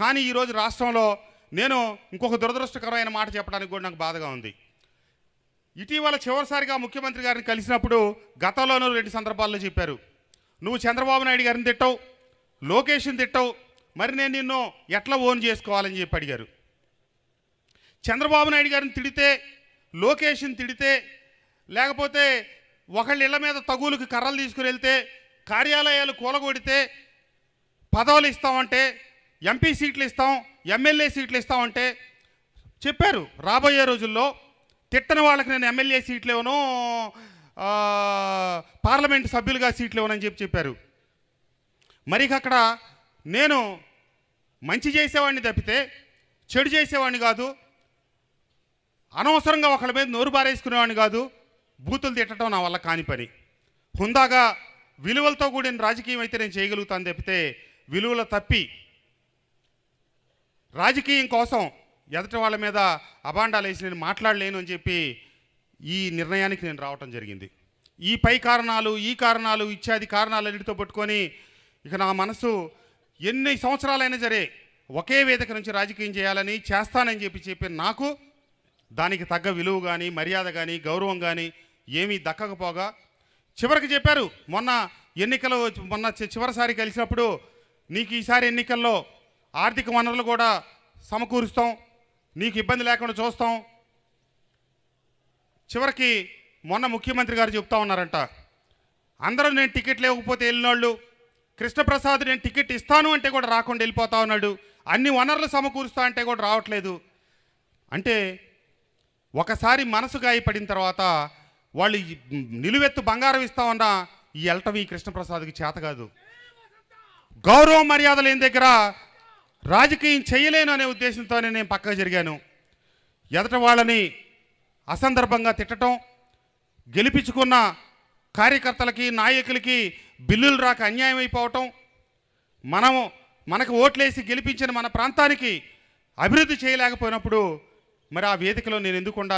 కానీ ఈరోజు రాష్ట్రంలో నేను ఇంకొక దురదృష్టకరమైన మాట చెప్పడానికి కూడా నాకు బాధగా ఉంది ఇటీవల చివరిసారిగా ముఖ్యమంత్రి గారిని కలిసినప్పుడు గతంలోనూ రెండు సందర్భాల్లో చెప్పారు నువ్వు చంద్రబాబు నాయుడు గారిని తిట్టవు లోకేష్ని తిట్టవు మరి నేను నిన్ను ఎట్లా ఓన్ చేసుకోవాలని చెప్పి అడిగారు చంద్రబాబు నాయుడు గారిని తిడితే లోకేష్ని తిడితే లేకపోతే ఒకళ్ళ ఇళ్ళ మీద తగులుకి కర్రలు తీసుకుని వెళ్తే కార్యాలయాలు కూలగొడితే పదవులు ఇస్తామంటే ఎంపీ సీట్లు ఇస్తాం ఎమ్మెల్యే సీట్లు ఇస్తాం అంటే చెప్పారు రాబోయే రోజుల్లో తిట్టని వాళ్ళకి నేను ఎమ్మెల్యే సీట్లు ఇవ్వను పార్లమెంట్ సభ్యులుగా సీట్లు ఇవ్వనని చెప్పి చెప్పారు మరి అక్కడ నేను మంచి చేసేవాడిని తప్పితే చెడు చేసేవాడిని కాదు అనవసరంగా ఒకళ్ళ మీద నోరు బారేసుకునేవాడిని కాదు బూతులు తిట్టడం నా వల్ల కాని పని హుందాగా విలువలతో కూడిన రాజకీయం అయితే నేను చేయగలుగుతాను తప్పితే విలువల తప్పి రాజకీయం కోసం ఎదట వాళ్ళ మీద అభాండాలు వేసి నేను మాట్లాడలేను అని చెప్పి ఈ నిర్ణయానికి నేను రావటం జరిగింది ఈ పై కారణాలు ఈ కారణాలు ఇత్యాది కారణాలన్నిటితో పట్టుకొని ఇక నా మనసు ఎన్ని సంవత్సరాలైనా సరే ఒకే వేదిక నుంచి రాజకీయం చేయాలని చేస్తానని చెప్పి చెప్పి నాకు దానికి తగ్గ విలువ కానీ మర్యాద కానీ గౌరవం కానీ ఏమీ దక్కకపోగా చివరికి చెప్పారు మొన్న ఎన్నికలు మొన్న చివరిసారి కలిసినప్పుడు నీకు ఈసారి ఎన్నికల్లో ఆర్థిక వనరులు కూడా సమకూరుస్తాం నీకు ఇబ్బంది లేకుండా చూస్తాం చివరికి మొన్న ముఖ్యమంత్రి గారు చెప్తా ఉన్నారంట అందరూ నేను టికెట్ లేకపోతే వెళ్ళినోళ్ళు కృష్ణప్రసాద్ నేను టికెట్ ఇస్తాను అంటే కూడా రాకుండా వెళ్ళిపోతా ఉన్నాడు అన్ని వనరులు సమకూరుస్తా అంటే కూడా రావట్లేదు అంటే ఒకసారి మనసు గాయపడిన తర్వాత వాళ్ళు నిలువెత్తు బంగారం ఇస్తా ఉన్నా ఈ ఎల్టవి కృష్ణప్రసాద్కి చేత కాదు గౌరవ మర్యాద లేని దగ్గర రాజకీయం చేయలేను అనే ఉద్దేశంతోనే నేను పక్కకు జరిగాను ఎదట వాళ్ళని అసందర్భంగా తిట్టడం గెలిపించుకున్న కార్యకర్తలకి నాయకులకి బిల్లులు రాక అన్యాయం అయిపోవటం మనము మనకు ఓట్లేసి గెలిపించిన మన ప్రాంతానికి అభివృద్ధి చేయలేకపోయినప్పుడు మరి ఆ వేదికలో నేను ఎందుకు ఉండాలి